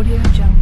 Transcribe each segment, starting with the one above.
Audio Jungle.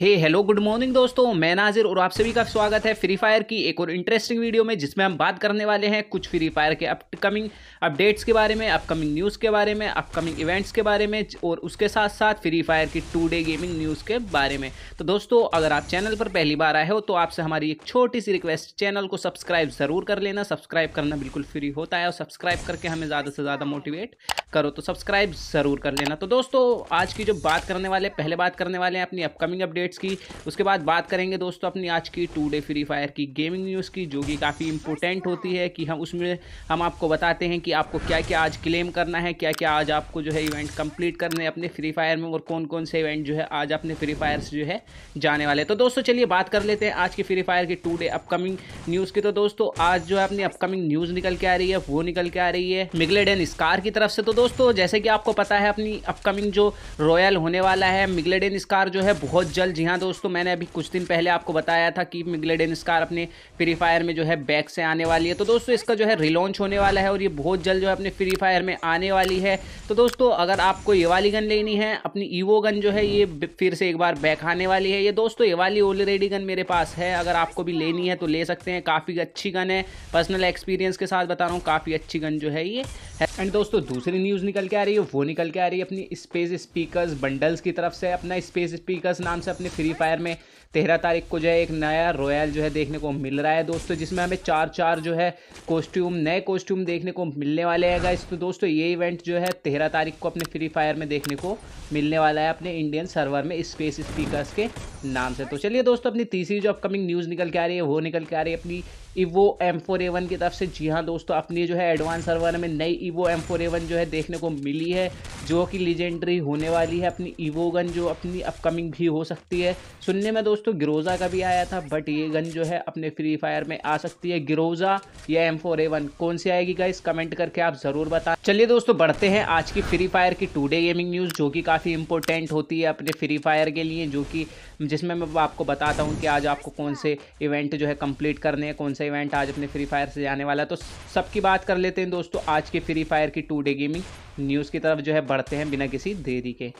Hey hello good morning दोस्तों मैं नाजिर और आप सभी का स्वागत है फ्री फायर की एक और इंटरेस्टिंग वीडियो में जिसमें हम बात करने वाले हैं कुछ फ्री फायर के अपकमिंग अपडेट्स के बारे में अपकमिंग न्यूज़ के बारे में अपकमिंग इवेंट्स के बारे में और उसके साथ साथ फ्री फायर की टू डे गेमिंग न्यूज़ के बारे में तो दोस्तों अगर आप चैनल पर पहली बार आए हो तो आपसे हमारी एक छोटी सी रिक्वेस्ट चैनल को सब्सक्राइब ज़रूर कर लेना सब्सक्राइब करना बिल्कुल फ्री होता है और सब्सक्राइब करके हमें ज़्यादा से ज़्यादा मोटिवेट करो तो सब्सक्राइब ज़रूर कर लेना तो दोस्तों आज की जो बात करने वाले पहले बात करने वाले हैं अपनी अपकमिंग अपडेट्स की उसके बाद बात करेंगे दोस्तों अपनी आज की टू डे फ्री फायर की गेमिंग न्यूज़ की जो कि काफ़ी इंपॉर्टेंट होती है कि हम उसमें हम आपको बताते हैं कि आपको क्या क्या आज क्लेम करना है क्या क्या आज आपको जो है इवेंट कंप्लीट करने अपने फ्री फायर में और कौन कौन से इवेंट जो है आज अपने फ्री फायर से जो है जाने वाले तो दोस्तों चलिए बात कर लेते हैं आज की फ्री फायर की टू डे अपकमिंग न्यूज़ की तो दोस्तों आज जो है अपनी अपकमिंग न्यूज़ निकल के आ रही है वो निकल के आ रही है मिगलेड एंड स्कार की तरफ से तो दोस्तों दोस्तों जैसे कि आपको पता है अपनी अपकमिंग जो रॉयल होने वाला है मिगलेडन स्कार जो है बहुत जल्द जी हाँ दोस्तों मैंने अभी कुछ दिन पहले आपको बताया था कि मिगलेडन स्कार अपने फ्री फायर में जो है बैक से आने वाली है तो दोस्तों इसका जो है रिलॉन्च होने वाला है और ये बहुत जल्द जो है अपने फ्री फायर में आने वाली है तो दोस्तों अगर आपको ये वाली गन लेनी है अपनी ईवो गन जो है ये फिर से एक बार बैक आने वाली है ये दोस्तों ये वाली ऑलरेडी गन मेरे पास है अगर आपको भी लेनी है तो ले सकते हैं काफ़ी अच्छी गन है पर्सनल एक्सपीरियंस के साथ बता रहा हूँ काफ़ी अच्छी गन जो है ये है एंड दोस्तों दूसरी न्यूज़ निकल के आ रही है वो निकल के आ रही है अपनी स्पेस स्पीकर्स बंडल्स की तरफ से अपना स्पेस स्पीकर्स नाम से अपने फ्री फायर में तेरह तारीख को जो है एक नया रॉयल जो है देखने को मिल रहा है दोस्तों जिसमें हमें चार चार जो है कॉस्ट्यूम नए कॉस्ट्यूम देखने को मिलने वाले हैं गाइस तो दोस्तों ये इवेंट जो है तेरह तारीख को अपने फ्री फायर में देखने को मिलने वाला है अपने इंडियन सर्वर में स्पेस स्पीकर्स के नाम से तो चलिए दोस्तों अपनी तीसरी जो अपकमिंग न्यूज़ निकल के आ रही है वो निकल के आ रही है अपनी ईवो एम फोर एवन की तरफ से जी हाँ दोस्तों अपनी जो है एडवांस सर्वर में नई ईवो एम फोर एवन जो है देखने को मिली है जो कि लीजेंडरी होने वाली है अपनी ईवो गन जो अपनी अपकमिंग भी हो सकती है सुनने में दोस्तों गिरोज़ा का भी आया था बट ये गन जो है अपने फ्री फायर में आ सकती है गिरोज़ा या एम फोर ए वन कौन सी आएगी गाइस कमेंट करके आप ज़रूर बताएं चलिए दोस्तों बढ़ते हैं आज की फ्री फायर की टूडे गेमिंग न्यूज़ जो कि काफ़ी इंपॉर्टेंट होती है अपने फ्री फायर के लिए जो कि जिसमें मैं आपको बताता हूँ कि आज आपको कौन से इवेंट जो है कंप्लीट करने हैं कौन सा इवेंट आज अपने फ्री फायर से जाने वाला है तो सबकी बात कर लेते हैं दोस्तों आज के फ्री फायर की टू डे गेमिंग न्यूज़ की तरफ जो है बढ़ते हैं बिना किसी देरी के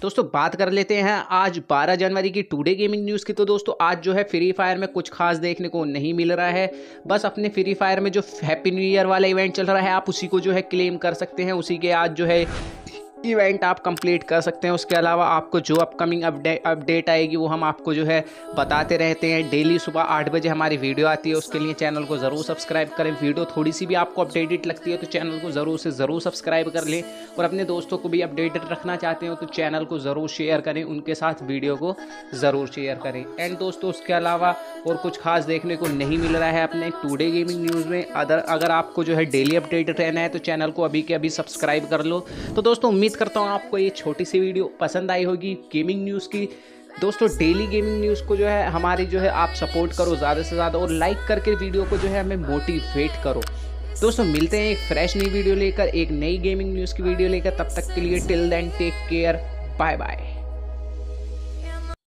दोस्तों बात कर लेते हैं आज 12 जनवरी की टुडे गेमिंग न्यूज़ की तो दोस्तों आज जो है फ्री फायर में कुछ खास देखने को नहीं मिल रहा है बस अपने फ्री फायर में जो हैप्पी न्यू ईयर वाला इवेंट चल रहा है आप उसी को जो है क्लेम कर सकते हैं उसी के आज जो है इवेंट आप कंप्लीट कर सकते हैं उसके अलावा आपको जो अपकमिंग अपडेट आएगी वो हम आपको जो है बताते रहते हैं डेली सुबह आठ बजे हमारी वीडियो आती है उसके लिए चैनल को ज़रूर सब्सक्राइब करें वीडियो थोड़ी सी भी आपको अपडेटेड लगती है तो चैनल को ज़रूर से ज़रूर सब्सक्राइब कर लें और अपने दोस्तों को भी अपडेटेड रखना चाहते हो तो चैनल को ज़रूर शेयर करें उनके साथ वीडियो को ज़रूर शेयर करें एंड दोस्तों उसके अलावा और कुछ खास देखने को नहीं मिल रहा है अपने टूडे गेमिंग न्यूज़ में अदर अगर आपको जो है डेली अपडेटेड रहना है तो चैनल को अभी के अभी सब्सक्राइब कर लो तो दोस्तों उम्मीद करता हूँ आपको ये छोटी सी वीडियो पसंद आई होगी गेमिंग न्यूज़ की दोस्तों डेली गेमिंग न्यूज़ को जो है हमारी जो है आप सपोर्ट करो ज़्यादा से ज़्यादा और लाइक करके वीडियो को जो है हमें मोटिवेट करो दोस्तों मिलते हैं एक फ्रेश नई वीडियो लेकर एक नई गेमिंग न्यूज़ की वीडियो लेकर तब तक के लिए till then take care bye bye